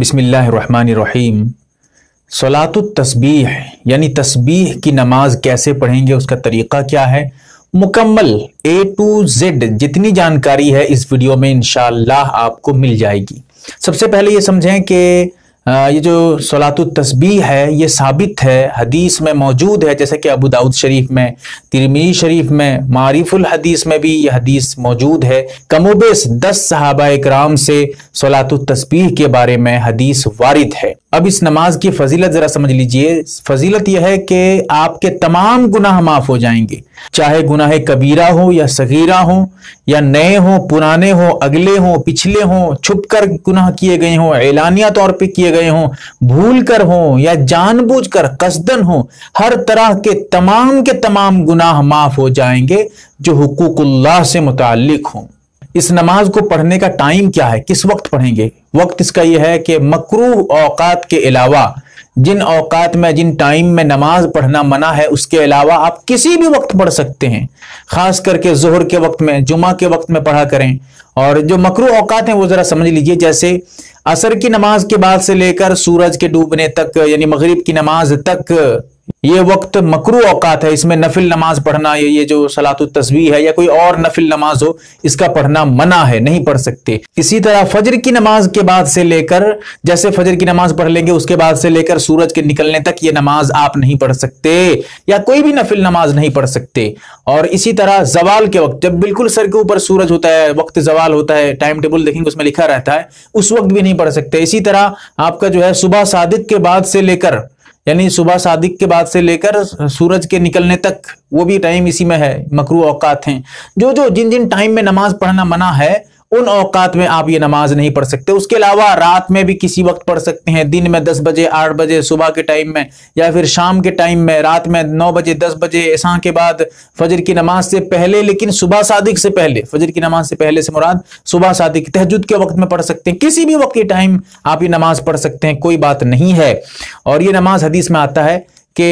بسم اللہ الرحمن الرحیم صلاۃ التسبیح یعنی تسبیح کی نماز کیسے پڑھیں گے اس کا طریقہ کیا ہے مکمل اے ٹو زیڈ جتنی جانکاری ہے اس ویڈیو میں انشاءاللہ آپ کو مل جائے گی سب سے پہلے یہ سمجھیں کہ یہ جو صلاۃ التسبیح ہے یہ ثابت ہے حدیث میں موجود ہے جیسے کہ ابو داود شریف میں ترمی شریف میں معریف الحدیث میں بھی یہ حدیث موجود ہے بیس دس صحابہ اکرام سے صلاۃ التسبیح کے بارے میں حدیث وارد ہے اب اس نماز کی فضیلت ذرا سمجھ لیجئے فضیلت یہ ہے کہ آپ کے تمام گناہ معاف ہو جائیں گے چاہے گناہ کبیرہ ہو یا صغیرہ ہوں یا نئے ہوں پرانے ہوں اگلے ہوں پچھلے ہوں چھپ کر گناہ کیے گئے ہوں اعلانیہ طور پہ کیے گئے ہوں بھول کر ہوں یا جان بوجھ کر قصدن ہو ہر طرح کے تمام کے تمام گناہ معاف ہو جائیں گے جو حقوق اللہ سے متعلق ہوں اس نماز کو پڑھنے کا ٹائم کیا ہے کس وقت پڑھیں گے وقت اس کا یہ ہے کہ مکروح اوقات کے علاوہ جن اوقات میں جن ٹائم میں نماز پڑھنا منع ہے اس کے علاوہ آپ کسی بھی وقت پڑھ سکتے ہیں خاص کر کے زہر کے وقت میں جمعہ کے وقت میں پڑھا کریں اور جو مکرو اوقات ہیں وہ ذرا سمجھ لیجئے جیسے عصر کی نماز کے بعد سے لے کر سورج کے ڈوبنے تک یعنی مغرب کی نماز تک یہ وقت مکرو اوقات ہے اس میں نفل نماز پڑھنا یہ جو سلاۃ التصویح ہے یا کوئی اور نفل نماز ہو اس کا پڑھنا منع ہے نہیں پڑھ سکتے اسی طرح فجر کی نماز کے بعد سے لے کر جیسے فجر کی نماز پڑھ لیں گے اس کے بعد سے لے کر سورج کے نکلنے تک یہ نماز آپ نہیں پڑھ سکتے یا کوئی بھی نفل نماز نہیں پڑھ سکتے اور اسی طرح زوال کے وقت جب بالکل سر کے اوپر سورج ہوتا ہے وقت زوال ہوتا ہے ٹائم ٹیبل دیکھیں گے اس میں لکھا رہتا ہے اس وقت بھی نہیں پڑھ سکتے اسی طرح آپ کا جو ہے صبح صادق کے بعد سے لے کر یعنی صبح صادق کے بعد سے لے کر سورج کے نکلنے تک وہ بھی ٹائم اسی میں ہے مکرو اوقات ہیں جو جو جن جن ٹائم میں نماز پڑھنا منع ہے ان اوقات میں آپ یہ نماز نہیں پڑھ سکتے اس کے علاوہ رات میں بھی کسی وقت پڑھ سکتے ہیں دن میں دس بجے آٹھ بجے صبح کے ٹائم میں یا پھر شام کے ٹائم میں رات میں نو بجے دس بجے ایسا کے بعد فجر کی نماز سے پہلے لیکن صبح صادق سے پہلے فجر کی نماز سے پہلے سے مراد صبح صادق تہجد کے وقت میں پڑھ سکتے ہیں کسی بھی وقت کے ٹائم آپ یہ نماز پڑھ سکتے ہیں کوئی بات نہیں ہے اور یہ نماز حدیث میں آتا ہے کہ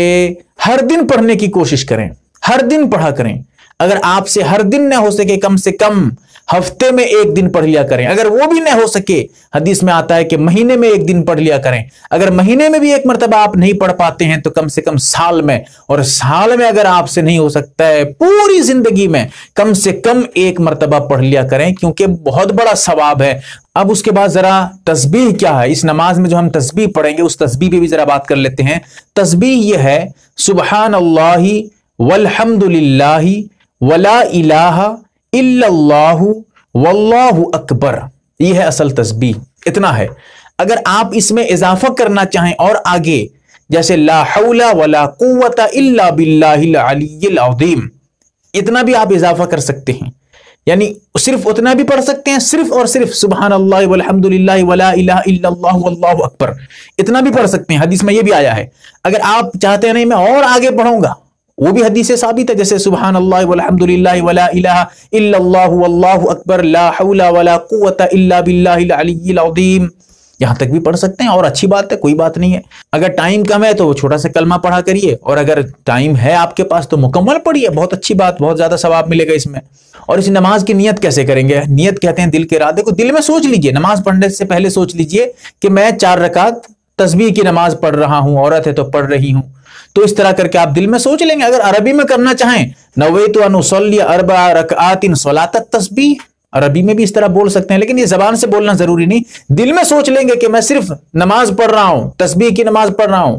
ہر دن پڑھنے کی کوشش کریں ہر دن پڑھا کریں اگر آپ سے ہر دن نہ ہو سکے کم سے کم ہفتے میں ایک دن پڑھ لیا کریں اگر وہ بھی نہ ہو سکے حدیث میں آتا ہے کہ مہینے میں ایک دن پڑھ لیا کریں اگر مہینے میں بھی ایک مرتبہ آپ نہیں پڑھ پاتے ہیں تو کم سے کم سال میں اور سال میں اگر آپ سے نہیں ہو سکتا ہے پوری زندگی میں کم سے کم ایک مرتبہ پڑھ لیا کریں کیونکہ بہت بڑا ثواب ہے اب اس کے بعد ذرا تسبیح کیا ہے اس نماز میں جو ہم تسبیح پڑھیں گے اس تسبیح پہ بھی ذرا بات کر لیتے ہیں تسبیح یہ ہے سبحان اللہ والحمد للہ ولا الہ اللہ اکبر یہ ہے اصل تسبیح اتنا ہے اگر آپ اس میں اضافہ کرنا چاہیں اور آگے جیسے لا حول ولا قوت الا باللہ العلی العظیم اتنا بھی آپ اضافہ کر سکتے ہیں یعنی صرف اتنا بھی پڑھ سکتے ہیں صرف اور صرف سبحان اللہ والحمد للہ ولا الہ الا اللہ واللہ اکبر اتنا بھی پڑھ سکتے ہیں حدیث میں یہ بھی آیا ہے اگر آپ چاہتے ہیں نہیں میں اور آگے پڑھوں گا وہ بھی حدیث ثابت ہے جیسے سبحان اللہ والحمد للہ ولا الہ الا اللہ واللہ اکبر لا حول ولا قوت الا باللہ العلی العظیم یہاں تک بھی پڑھ سکتے ہیں اور اچھی بات ہے کوئی بات نہیں ہے اگر ٹائم کم ہے تو وہ چھوٹا سا کلمہ پڑھا کریے اور اگر ٹائم ہے آپ کے پاس تو مکمل پڑھیے بہت اچھی بات بہت زیادہ ثواب ملے گا اس میں اور اس نماز کی نیت کیسے کریں گے نیت کہتے ہیں دل کے ارادے کو دل میں سوچ لیجئے نماز پڑھنے سے پہلے سوچ لیجئے کہ میں چار رکعت تصویر کی نماز پڑھ رہا ہوں عورت ہے تو پڑھ رہی ہوں تو اس طرح کر کے آپ دل میں سوچ لیں گے اگر عربی میں کرنا چاہیں نویت رکعات ارکات تصبی عربی میں بھی اس طرح بول سکتے ہیں لیکن یہ زبان سے بولنا ضروری نہیں دل میں سوچ لیں گے کہ میں صرف نماز پڑھ رہا ہوں تسبیح کی نماز پڑھ رہا ہوں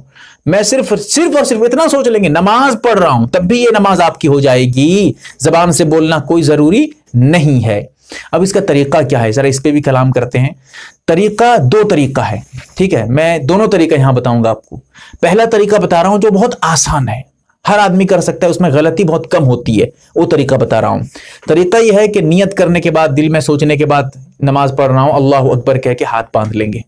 میں صرف صرف اور صرف اتنا سوچ لیں گے نماز پڑھ رہا ہوں تب بھی یہ نماز آپ کی ہو جائے گی زبان سے بولنا کوئی ضروری نہیں ہے اب اس کا طریقہ کیا ہے ذرا اس پہ بھی کلام کرتے ہیں طریقہ دو طریقہ ہے ٹھیک ہے میں دونوں طریقہ یہاں بتاؤں گا آپ کو پہلا طریقہ بتا رہا ہوں جو بہت آسان ہے ہر آدمی کر سکتا ہے اس میں غلطی بہت کم ہوتی ہے وہ طریقہ بتا رہا ہوں طریقہ یہ ہے کہ نیت کرنے کے بعد دل میں سوچنے کے بعد نماز پڑھ رہا ہوں اللہ اکبر کہہ کے ہاتھ باندھ لیں گے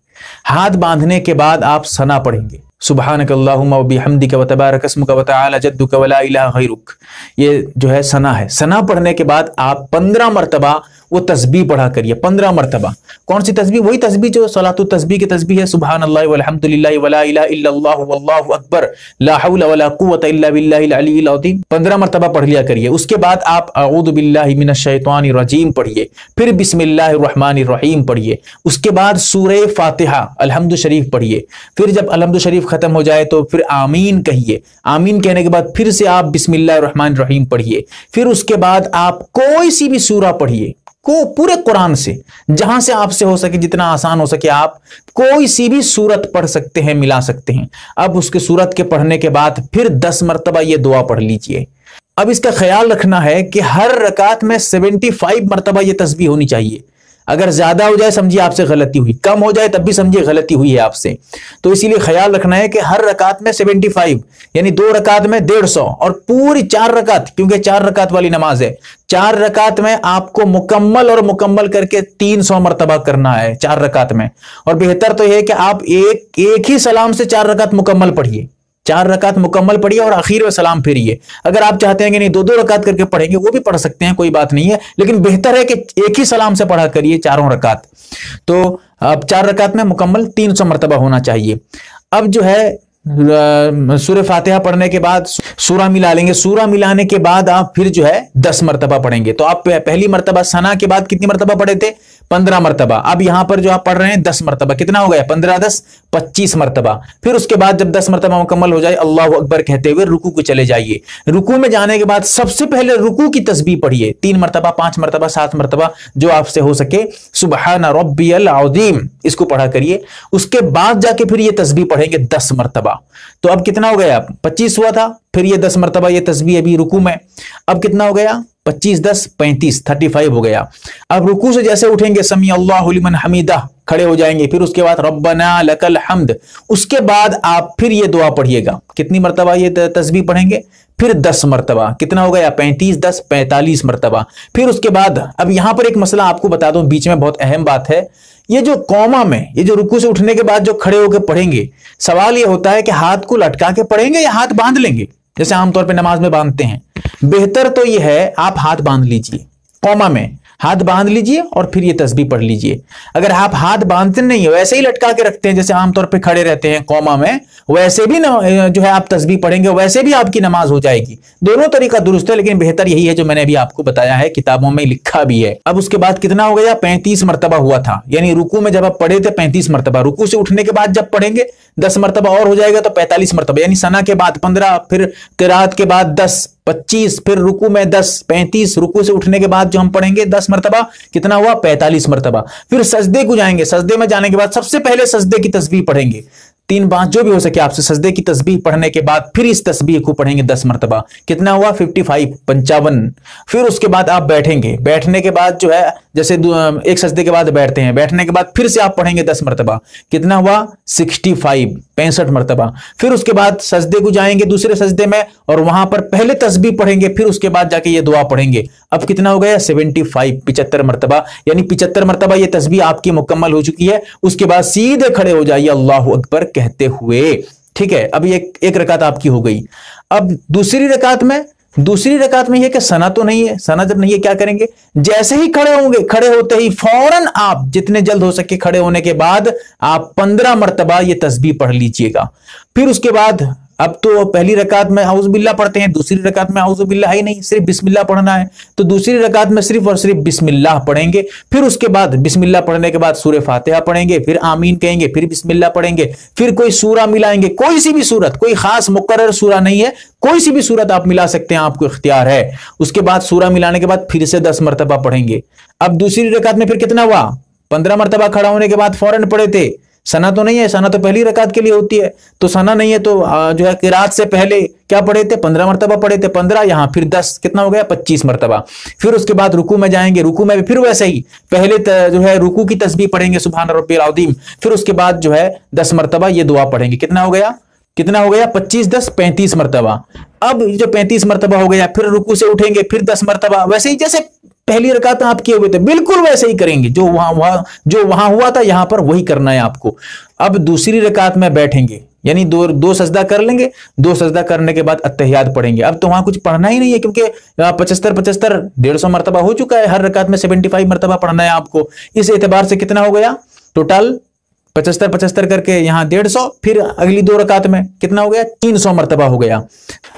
ہاتھ باندھنے کے بعد آپ سنا پڑھیں گے سبحانک اللہم و بحمدک و تبارک اسمک و تعالی جدک و لا الہ غیرک یہ جو ہے سنہ ہے سنہ پڑھنے کے بعد آپ پندرہ مرتبہ وہ تسبیح پڑھا کریے پندرہ مرتبہ کون سی تسبیح وہی تسبیح جو سلاۃ تسبیح کی تسبیح ہے سبحان اللہ والحمد للہ ولا الہ الا اللہ واللہ اکبر لا حول ولا الا باللہ العلی العظیم پندرہ مرتبہ پڑھ لیا کریے اس کے بعد آپ اعوذ باللہ من الشیطان الرجیم پڑھیے پھر بسم اللہ الرحمن الرحیم پڑھیے اس کے بعد سورہ فاتحہ الحمد شریف پڑھیے پھر جب الحمد شریف ختم ہو جائے تو پھر آمین کہیے آمین کہنے کے بعد پھر سے آپ بسم اللہ الرحمن الرحیم پڑھیے پھر اس کے بعد آپ کوئی سی بھی سورہ پڑھیے کو پورے قرآن سے جہاں سے آپ سے ہو سکے جتنا آسان ہو سکے آپ کوئی سی بھی صورت پڑھ سکتے ہیں ملا سکتے ہیں اب اس کے صورت کے پڑھنے کے بعد پھر دس مرتبہ یہ دعا پڑھ لیجئے اب اس کا خیال رکھنا ہے کہ ہر رکعت میں سیونٹی فائیو مرتبہ یہ تسبیح ہونی چاہیے اگر زیادہ ہو جائے سمجھیے آپ سے غلطی ہوئی کم ہو جائے تب بھی سمجھیے غلطی ہوئی ہے آپ سے تو اسی لیے خیال رکھنا ہے کہ ہر رکعت میں سیونٹی فائیو یعنی دو رکعت میں ڈیڑھ سو اور پوری چار رکعت کیونکہ چار رکعت والی نماز ہے چار رکعت میں آپ کو مکمل اور مکمل کر کے تین سو مرتبہ کرنا ہے چار رکعت میں اور بہتر تو یہ کہ آپ ایک ایک ہی سلام سے چار رکعت مکمل پڑھیے چار رکعت مکمل پڑھیے اور آخر میں سلام پھیریے اگر آپ چاہتے ہیں کہ نہیں دو دو رکعت کر کے پڑھیں گے وہ بھی پڑھ سکتے ہیں کوئی بات نہیں ہے لیکن بہتر ہے کہ ایک ہی سلام سے پڑھا کریے چاروں رکعت تو اب چار رکعت میں مکمل تین سو مرتبہ ہونا چاہیے اب جو ہے سور فاتحہ پڑھنے کے بعد سورہ ملا لیں گے سورہ ملانے کے بعد آپ پھر جو ہے دس مرتبہ پڑھیں گے تو آپ پہلی مرتبہ سنا کے بعد کتنی مرتبہ پڑھے تھے پندرہ مرتبہ اب یہاں پر جو آپ پڑھ رہے ہیں دس مرتبہ کتنا ہو گیا پندرہ دس پچیس مرتبہ پھر اس کے بعد جب دس مرتبہ مکمل ہو جائے اللہ اکبر کہتے ہوئے رکو کو چلے جائیے رکو میں جانے کے بعد سب سے پہلے رکو کی تسبیح پڑھیے تین مرتبہ پانچ مرتبہ سات مرتبہ جو آپ سے ہو سکے سبحان ربی العظیم اس کو پڑھا کریے اس کے بعد جا کے پھر یہ تسبیح پڑھیں گے دس مرتبہ تو اب کتنا ہو گیا پچیس ہوا تھا پھر یہ دس مرتبہ یہ تسبیح ابھی رکو میں اب کتنا ہو گیا پچیس دس پینتیس تھرٹی فائیو ہو گیا اب رکو سے جیسے اٹھیں گے سمی اللہ لمن حمیدہ کھڑے ہو جائیں گے پھر اس کے بعد ربنا لک الحمد اس کے بعد آپ پھر یہ دعا پڑھیے گا کتنی مرتبہ یہ تسبیح پڑھیں گے پھر دس مرتبہ کتنا ہو گیا پینتیس دس پینتالیس مرتبہ پھر اس کے بعد اب یہاں پر ایک مسئلہ آپ کو بتا دوں بیچ میں بہت اہم بات ہے یہ جو کوما میں یہ جو رکو سے اٹھنے کے بعد جو کھڑے ہو کے پڑھیں گے سوال یہ ہوتا ہے کہ ہاتھ کو لٹکا کے پڑھیں گے یا ہاتھ باندھ لیں گے جیسے عام طور پہ نماز میں باندھتے ہیں بہتر تو یہ ہے آپ ہاتھ باندھ لیجئے کوما میں ہاتھ باندھ لیجئے اور پھر یہ تسبیح پڑھ لیجئے اگر آپ ہاتھ باندھتے نہیں ویسے ہی لٹکا کے رکھتے ہیں جیسے عام طور پہ کھڑے رہتے ہیں کوما میں ویسے بھی جو ہے آپ تسبیح پڑھیں گے ویسے بھی آپ کی نماز ہو جائے گی دونوں طریقہ درست ہے لیکن بہتر یہی ہے جو میں نے ابھی آپ کو بتایا ہے کتابوں میں لکھا بھی ہے اب اس کے بعد کتنا ہو گیا پینتیس مرتبہ ہوا تھا یعنی رکو میں جب آپ پڑھے تھے پینتیس مرتبہ رکو سے اٹھنے کے بعد جب پڑھیں گے دس مرتبہ اور ہو جائے گا تو پینتالیس مرتبہ یعنی سنا کے بعد پندرہ پھر قرآت کے بعد دس پچیس پھر رکو میں دس پینتیس رکو سے اٹھنے کے بعد جو ہم پڑھیں گے دس مرتبہ کتنا ہوا پینتالیس مرتبہ پھر سجدے کو جائیں گے سجدے میں جانے کے بعد سب سے پہلے سجدے کی تسبیح پڑھیں گے تین بات جو بھی ہو سکے آپ سے سجدے کی تسبیح پڑھنے کے بعد پھر اس تسبیح کو پڑھیں گے دس مرتبہ کتنا ہوا ففٹی فائیو پنچاون پھر اس کے بعد آپ بیٹھیں گے بیٹھنے کے بعد جو ہے جیسے ایک سجدے کے بعد بیٹھتے ہیں بیٹھنے کے بعد پھر سے آپ پڑھیں گے دس مرتبہ کتنا ہوا سکسٹی فائیو پینسٹھ مرتبہ پھر اس کے بعد سجدے کو جائیں گے دوسرے سجدے میں اور وہاں پر پہلے تسبیح پڑھیں گے پھر اس کے بعد جا کے یہ دعا پڑھیں گے اب کتنا ہو گیا سیونٹی فائیو پچہتر مرتبہ یعنی پچہتر مرتبہ یہ تسبیح آپ کی مکمل ہو چکی ہے اس کے بعد سیدھے کھڑے ہو جائیے اللہ اکبر کہتے ہوئے ٹھیک ہے اب یہ ایک رکعت آپ کی ہو گئی اب دوسری رکعت میں دوسری رکعت میں یہ کہ سنا تو نہیں ہے سنا جب نہیں ہے کیا کریں گے جیسے ہی کھڑے ہوں گے کھڑے ہوتے ہی فوراً آپ جتنے جلد ہو سکے کھڑے ہونے کے بعد آپ پندرہ مرتبہ یہ تسبیح پڑھ لیجئے گا پھر اس کے بعد اب تو پہلی رکعت میں اعوذ باللہ پڑھتے ہیں دوسری رکعت میں اعوذ باللہ ہی نہیں صرف بسم اللہ پڑھنا ہے تو دوسری رکعت میں صرف اور صرف بسم اللہ پڑھیں گے پھر اس کے بعد بسم اللہ پڑھنے کے بعد سورہ فاتحہ پڑھیں گے پھر آمین کہیں گے پھر بسم اللہ پڑھیں گے پھر کوئی سورہ ملائیں گے کوئی سی بھی صورت کوئی خاص مقرر سورہ نہیں ہے کوئی سی بھی صورت آپ ملا سکتے ہیں آپ کو اختیار ہے اس کے بعد سورہ ملانے کے بعد پھر سے دس مرتبہ پڑھیں گے اب دوسری رکعت میں پھر کتنا ہوا پندرہ مرتبہ کھڑا ہونے کے بعد فوراً پڑھے تھے سنا تو نہیں ہے سنا تو پہلی رکعت کے لیے ہوتی ہے تو سنا نہیں ہے تو جو ہے کراط سے پہلے کیا پڑھے تھے پندرہ مرتبہ پڑھے تھے پندرہ یہاں پھر دس کتنا ہو گیا پچیس مرتبہ پھر اس کے بعد رکو میں جائیں گے رکو میں بھی پھر ویسے ہی پہلے جو ہے رکو کی تصویر پڑھیں گے سبحان ربی العظیم پھر اس کے بعد جو ہے دس مرتبہ یہ دعا پڑھیں گے کتنا ہو گیا کتنا ہو گیا پچیس دس پینتیس مرتبہ اب جو پینتیس مرتبہ ہو گیا پھر رکو سے اٹھیں گے پھر دس مرتبہ ویسے ہی جیسے پہلی رکعت آپ کیے ہوئے تھے بالکل ویسے ہی کریں گے جو وہاں وہاں جو وہاں ہوا تھا یہاں پر وہی کرنا ہے آپ کو اب دوسری رکعت میں بیٹھیں گے یعنی دو دو سجدہ کر لیں گے دو سجدہ کرنے کے بعد اتحیات پڑھیں گے اب تو وہاں کچھ پڑھنا ہی نہیں ہے کیونکہ پچہتر پچہتر ڈیڑھ سو مرتبہ ہو چکا ہے ہر رکعت میں سیونٹی فائیو مرتبہ پڑھنا ہے آپ کو اس اعتبار سے کتنا ہو گیا ٹوٹل پچہتر پچہتر کر کے یہاں ڈیڑھ سو پھر اگلی دو رکعت میں کتنا ہو گیا تین سو مرتبہ ہو گیا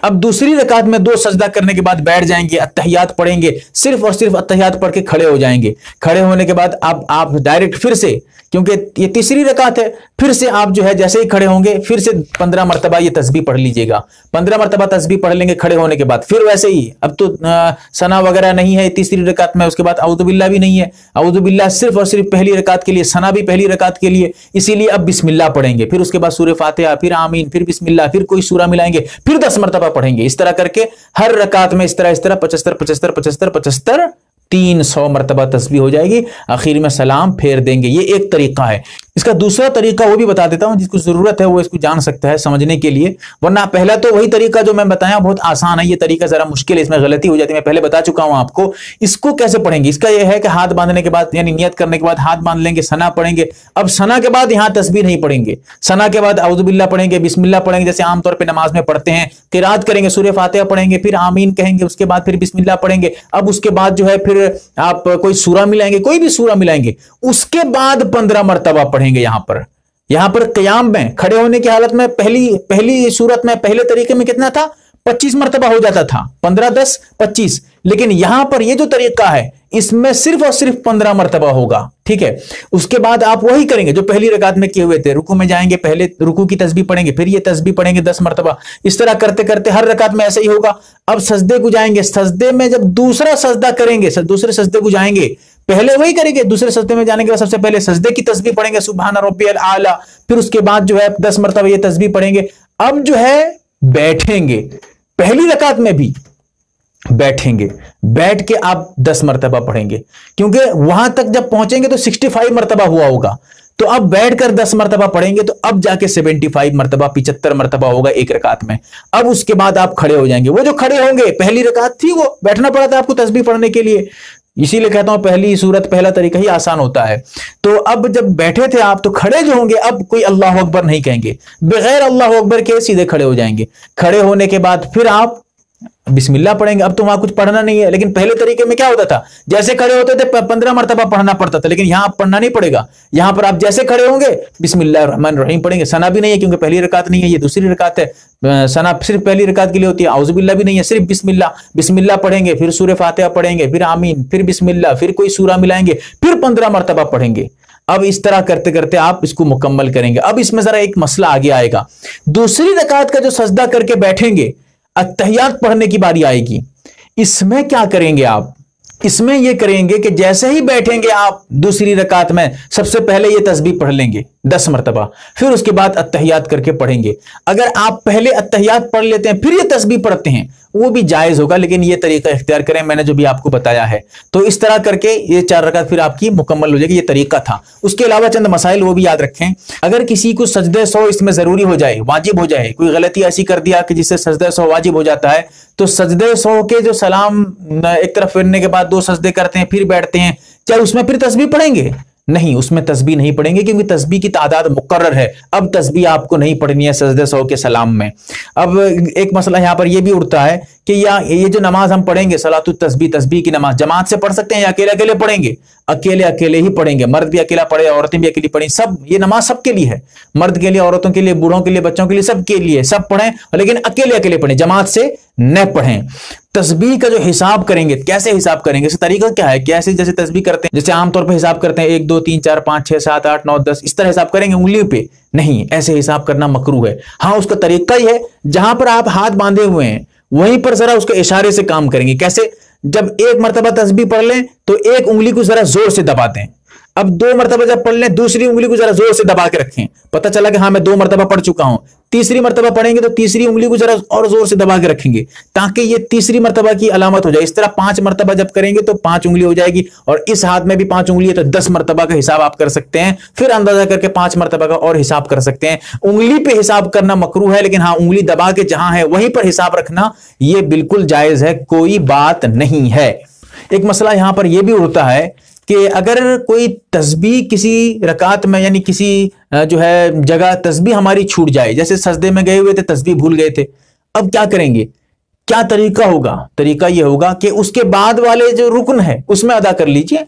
اب دوسری رکعت میں دو سجدہ کرنے کے بعد بیٹھ جائیں گے اتحیات پڑھیں گے صرف اور صرف اتحیات پڑھ کے کھڑے ہو جائیں گے کھڑے ہونے کے بعد اب آپ ڈائریکٹ پھر سے کیونکہ یہ تیسری رکعت ہے پھر سے آپ جو ہے جیسے ہی کھڑے ہوں گے پھر سے پندرہ مرتبہ یہ تسبیح پڑھ لیجیے گا پندرہ مرتبہ تسبیح پڑھ لیں گے کھڑے ہونے کے بعد پھر ویسے ہی اب تو سنا وغیرہ نہیں ہے تیسری رکعت میں اس کے بعد اعودب اللہ بھی نہیں ہے اعودب اللہ صرف اور صرف پہلی رکعت کے لیے سنا بھی پہلی رکعت کے لیے اسی لیے اب بسم اللہ پڑھیں گے پھر اس کے بعد سورہ فاتحہ پھر آمین پھر بسم اللہ پھر کوئی سورہ ملائیں گے پھر دس مرتبہ پڑھیں گے اس طرح کر کے ہر رکعت میں اس طرح اس طرح پچہتر پچہتر پچہتر پچہتر تین سو مرتبہ تسبیح ہو جائے گی آخر میں سلام پھیر دیں گے یہ ایک طریقہ ہے اس کا دوسرا طریقہ وہ بھی بتا دیتا ہوں جس کو ضرورت ہے وہ اس کو جان سکتا ہے سمجھنے کے لیے ورنہ پہلا تو وہی طریقہ جو میں بتایا بہت آسان ہے یہ طریقہ ذرا مشکل ہے اس میں غلطی ہو جاتی ہے میں پہلے بتا چکا ہوں آپ کو اس کو کیسے پڑھیں گے اس کا یہ ہے کہ ہاتھ باندھنے کے بعد یعنی نیت کرنے کے بعد ہاتھ باندھ لیں گے سنا پڑھیں گے اب سنا کے بعد یہاں تصویر نہیں پڑھیں گے سنا کے بعد اعوذ باللہ پڑھیں گے بسم اللہ پڑھیں گے جیسے عام طور پہ نماز میں پڑھتے ہیں قراد کریں گے سورہ فاتحہ پڑھیں گے پھر آمین کہیں گے اس کے بعد پھر بسم اللہ پڑھیں گے اب اس کے بعد جو ہے پھر آپ کوئی سورہ ملائیں گے کوئی بھی سورہ ملائیں گے اس کے بعد پندرہ مرتبہ پڑھیں پڑھیں گے یہاں پر یہاں پر قیام میں کھڑے ہونے کی حالت میں پہلی پہلی صورت میں پہلے طریقے میں کتنا تھا پچیس مرتبہ ہو جاتا تھا پندرہ دس پچیس لیکن یہاں پر یہ جو طریقہ ہے اس میں صرف اور صرف پندرہ مرتبہ ہوگا ٹھیک ہے اس کے بعد آپ وہی کریں گے جو پہلی رکعت میں کیے ہوئے تھے رکو میں جائیں گے پہلے رکو کی تسبیح پڑھیں گے پھر یہ تسبیح پڑھیں گے دس مرتبہ اس طرح کرتے کرتے ہر رکعت میں ایسا ہی ہوگا اب سجدے کو جائیں گے سجدے میں جب دوسرا سجدہ کریں گے دوسرے سجدے کو جائیں گے پہلے وہی کریں گے دوسرے سجدے میں جانے کے بعد سب سے پہلے سجدے کی تسبیح پڑھیں گے سبحان ربی پھر اس کے بعد جو ہے دس مرتبہ یہ تسبیح پڑھیں گے اب جو ہے بیٹھیں گے پہلی رکعت میں بھی بیٹھیں گے بیٹھ کے آپ دس مرتبہ پڑھیں گے کیونکہ وہاں تک جب پہنچیں گے تو سکسٹی فائیو مرتبہ ہوا ہوگا تو اب بیٹھ کر دس مرتبہ پڑھیں گے تو اب جا کے سیونٹی فائیو مرتبہ پچہتر مرتبہ ہوگا ایک رکعت میں اب اس کے بعد آپ کھڑے ہو جائیں گے وہ جو کھڑے ہوں گے پہلی رکعت تھی وہ بیٹھنا پڑا تھا آپ کو تسبیح پڑھنے کے لیے اسی لیے کہتا ہوں پہلی صورت پہلا طریقہ ہی آسان ہوتا ہے تو اب جب بیٹھے تھے آپ تو کھڑے جو ہوں گے اب کوئی اللہ اکبر نہیں کہیں گے بغیر اللہ اکبر کے سیدھے کھڑے ہو جائیں گے کھڑے ہونے کے بعد پھر آپ بسم اللہ پڑھیں گے اب تو وہاں کچھ پڑھنا نہیں ہے لیکن پہلے طریقے میں کیا ہوتا تھا جیسے کھڑے ہوتے تھے پندرہ مرتبہ پڑھنا پڑتا تھا لیکن یہاں پڑھنا نہیں پڑے گا یہاں پر آپ جیسے کھڑے ہوں گے بسم اللہ الرحمن الرحیم پڑھیں گے سنا بھی نہیں ہے کیونکہ پہلی رکعت نہیں ہے یہ دوسری رکعت ہے سنا صرف پہلی رکعت کے لیے ہوتی ہے اعوذ باللہ بھی نہیں ہے صرف بسم اللہ بسم اللہ پڑھیں گے پھر سورہ فاتحہ پڑھیں گے پھر آمین پھر بسم اللہ پھر کوئی سورہ ملائیں گے پھر پندرہ مرتبہ پڑھیں گے اب اس طرح کرتے کرتے آپ اس کو مکمل کریں گے اب اس میں ذرا ایک مسئلہ آگے آئے گا دوسری رکعت کا جو سجدہ کر کے بیٹھیں گے اتحیات پڑھنے کی باری آئے گی اس میں کیا کریں گے آپ اس میں یہ کریں گے کہ جیسے ہی بیٹھیں گے آپ دوسری رکعت میں سب سے پہلے یہ تسبیح پڑھ لیں گے دس مرتبہ پھر اس کے بعد اتحیات کر کے پڑھیں گے اگر آپ پہلے اتحیات پڑھ لیتے ہیں پھر یہ تسبیح پڑھتے ہیں وہ بھی جائز ہوگا لیکن یہ طریقہ اختیار کریں میں نے جو بھی آپ کو بتایا ہے تو اس طرح کر کے یہ چار رکعت پھر آپ کی مکمل ہو جائے گی یہ طریقہ تھا اس کے علاوہ چند مسائل وہ بھی یاد رکھیں اگر کسی کو سجدے سو اس میں ضروری ہو جائے واجب ہو جائے کوئی غلطی ایسی کر دیا کہ جس سے سجدے سو واجب ہو جاتا ہے تو سجدے سو کے جو سلام ایک طرف پھرنے کے بعد دو سجدے کرتے ہیں پھر بیٹھتے ہیں کیا اس میں پھر تسبیح پڑھیں گے نہیں اس میں تسبیح نہیں پڑھیں گے کیونکہ تسبیح کی تعداد مقرر ہے اب تسبیح آپ کو نہیں پڑھنی ہے سو کے سلام میں اب ایک مسئلہ یہاں پر یہ بھی اڑتا ہے کہ یا یہ جو نماز ہم پڑھیں گے سلاۃ التسبیح تسبیح کی نماز جماعت سے پڑھ سکتے ہیں یا اکیلے اکیلے پڑھیں گے اکیلے اکیلے ہی پڑھیں گے مرد بھی اکیلا پڑھے عورتیں بھی اکیلی پڑھیں سب یہ نماز سب کے لیے ہے مرد کے لیے عورتوں کے لیے بوڑھوں کے لیے بچوں کے لیے سب کے لیے سب پڑھیں لیکن اکیلے اکیلے پڑھیں جماعت سے نہ پڑھیں تسبیح کا جو حساب کریں گے کیسے حساب کریں گے اس طریقہ کیا ہے کیسے جیسے تسبیح کرتے ہیں جیسے عام طور پہ حساب کرتے ہیں ایک دو تین چار پانچ چھ سات آٹھ نو دس اس طرح حساب کریں گے انگلیوں پہ نہیں ایسے حساب کرنا مکرو ہے ہاں اس کا طریقہ ہی ہے جہاں پر آپ ہاتھ باندھے ہوئے ہیں وہیں پر ذرا اس کو اشارے سے کام کریں گے کیسے جب ایک مرتبہ تسبیح پڑھ لیں تو ایک انگلی کو ذرا زور سے دباتے اب دو مرتبہ جب پڑھ لیں دوسری انگلی کو ذرا زور سے دبا کے رکھیں پتہ چلا کہ ہاں میں دو مرتبہ پڑھ چکا ہوں تیسری مرتبہ پڑھیں گے تو تیسری انگلی کو ذرا اور زور سے دبا کے رکھیں گے تاکہ یہ تیسری مرتبہ کی علامت ہو جائے اس طرح پانچ مرتبہ جب کریں گے تو پانچ انگلی ہو جائے گی اور اس ہاتھ میں بھی پانچ انگلی ہے تو دس مرتبہ کا حساب آپ کر سکتے ہیں پھر اندازہ کر کے پانچ مرتبہ کا اور حساب کر سکتے ہیں انگلی پہ حساب کرنا مکرو ہے لیکن ہاں انگلی دبا کے جہاں ہے وہیں پر حساب رکھنا یہ بالکل جائز ہے کوئی بات نہیں ہے ایک مسئلہ یہاں پر یہ بھی ہوتا ہے کہ اگر کوئی تسبیح کسی رکعت میں یعنی کسی جو ہے جگہ تسبیح ہماری چھوٹ جائے جیسے سجدے میں گئے ہوئے تھے تسبیح بھول گئے تھے اب کیا کریں گے کیا طریقہ ہوگا طریقہ یہ ہوگا کہ اس کے بعد والے جو رکن ہے اس میں ادا کر لیجئے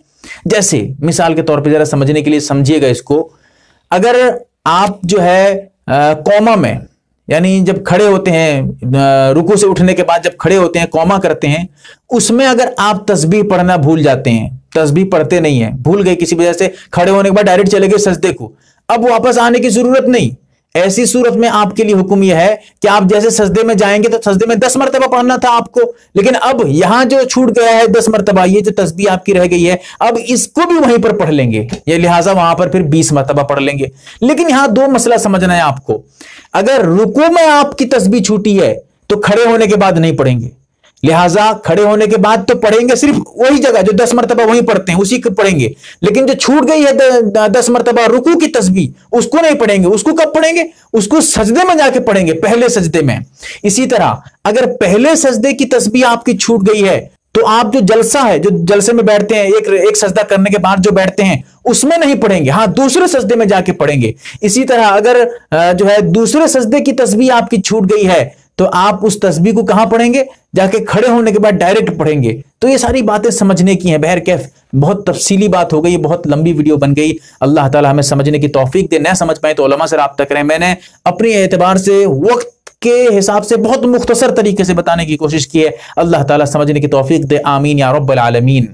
جیسے مثال کے طور پہ ذرا سمجھنے کے لیے سمجھیے گا اس کو اگر آپ جو ہے کوما میں یعنی جب کھڑے ہوتے ہیں رکو سے اٹھنے کے بعد جب کھڑے ہوتے ہیں کوما کرتے ہیں اس میں اگر آپ تسبیح پڑھنا بھول جاتے ہیں تسبیح پڑھتے نہیں ہیں بھول گئے کسی وجہ سے کھڑے ہونے کے بعد ڈائریکٹ چلے گئے سجدے کو اب واپس آنے کی ضرورت نہیں ایسی صورت میں آپ کے حکم یہ ہے کہ آپ جیسے سجدے میں جائیں گے تو سجدے میں دس مرتبہ پڑھنا تھا آپ کو لیکن اب یہاں جو چھوٹ گیا ہے دس مرتبہ یہ جو تسبیح آپ کی رہ گئی ہے اب اس کو بھی وہیں پر پڑھ لیں گے یہ لہٰذا وہاں پر پھر بیس مرتبہ پڑھ لیں گے لیکن یہاں دو مسئلہ سمجھنا ہے آپ کو اگر رکو میں آپ کی تسبیح چھوٹی ہے تو کھڑے ہونے کے بعد نہیں پڑھیں گے لہٰذا کھڑے ہونے کے بعد تو پڑھیں گے صرف وہی جگہ جو دس مرتبہ وہی پڑھتے ہیں اسی کو پڑھیں گے لیکن جو چھوٹ گئی ہے دس مرتبہ رکو کی تسبیح اس کو نہیں پڑھیں گے اس کو کب پڑھیں گے اس کو سجدے میں جا کے پڑھیں گے پہلے سجدے میں اسی طرح اگر پہلے سجدے کی تسبیح آپ کی چھوٹ گئی ہے تو آپ جو جلسہ ہے جو جلسے میں بیٹھتے ہیں ایک ایک سجدہ کرنے کے بعد جو بیٹھتے ہیں اس میں نہیں پڑھیں گے ہاں دوسرے سجدے میں جا کے پڑھیں گے اسی طرح اگر جو ہے دوسرے سجدے کی تسبیح آپ کی چھوٹ گئی ہے تو آپ اس تسبیح کو کہاں پڑھیں گے جا کے کھڑے ہونے کے بعد ڈائریکٹ پڑھیں گے تو یہ ساری باتیں سمجھنے کی ہیں بہر کیف بہت تفصیلی بات ہو گئی بہت لمبی ویڈیو بن گئی اللہ تعالیٰ ہمیں سمجھنے کی توفیق دے نہ سمجھ پائے تو علما سے رابطہ کریں میں نے اپنے اعتبار سے وقت کے حساب سے بہت مختصر طریقے سے بتانے کی کوشش کی ہے اللہ تعالیٰ سمجھنے کی توفیق دے آمین یا رب العالمین